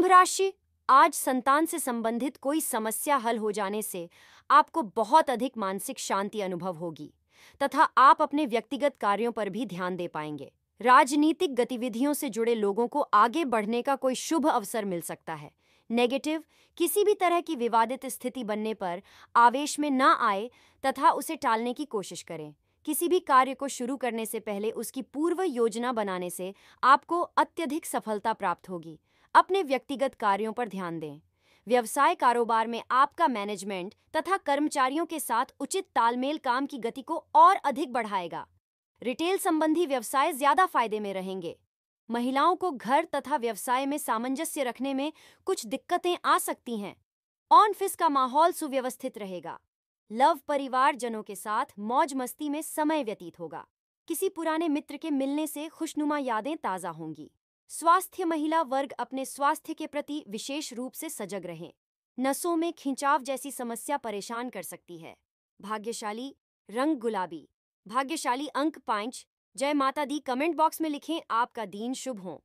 कुंभ राशि आज संतान से संबंधित कोई समस्या हल हो जाने से आपको बहुत अधिक मानसिक शांति अनुभव होगी तथा आप अपने व्यक्तिगत कार्यों पर भी ध्यान दे पाएंगे राजनीतिक गतिविधियों से जुड़े लोगों को आगे बढ़ने का कोई शुभ अवसर मिल सकता है नेगेटिव किसी भी तरह की विवादित स्थिति बनने पर आवेश में ना आए तथा उसे टालने की कोशिश करें किसी भी कार्य को शुरू करने से पहले उसकी पूर्व योजना बनाने से आपको अत्यधिक सफलता प्राप्त होगी अपने व्यक्तिगत कार्यों पर ध्यान दें व्यवसाय कारोबार में आपका मैनेजमेंट तथा कर्मचारियों के साथ उचित तालमेल काम की गति को और अधिक बढ़ाएगा रिटेल संबंधी व्यवसाय ज्यादा फायदे में रहेंगे महिलाओं को घर तथा व्यवसाय में सामंजस्य रखने में कुछ दिक्कतें आ सकती हैं ऑनफिस का माहौल सुव्यवस्थित रहेगा लव परिवार जनों के साथ मौज मस्ती में समय व्यतीत होगा किसी पुराने मित्र के मिलने से खुशनुमा यादें ताज़ा होंगी स्वास्थ्य महिला वर्ग अपने स्वास्थ्य के प्रति विशेष रूप से सजग रहें नसों में खिंचाव जैसी समस्या परेशान कर सकती है भाग्यशाली रंग गुलाबी भाग्यशाली अंक पांच जय माता दी कमेंट बॉक्स में लिखें आपका दिन शुभ हों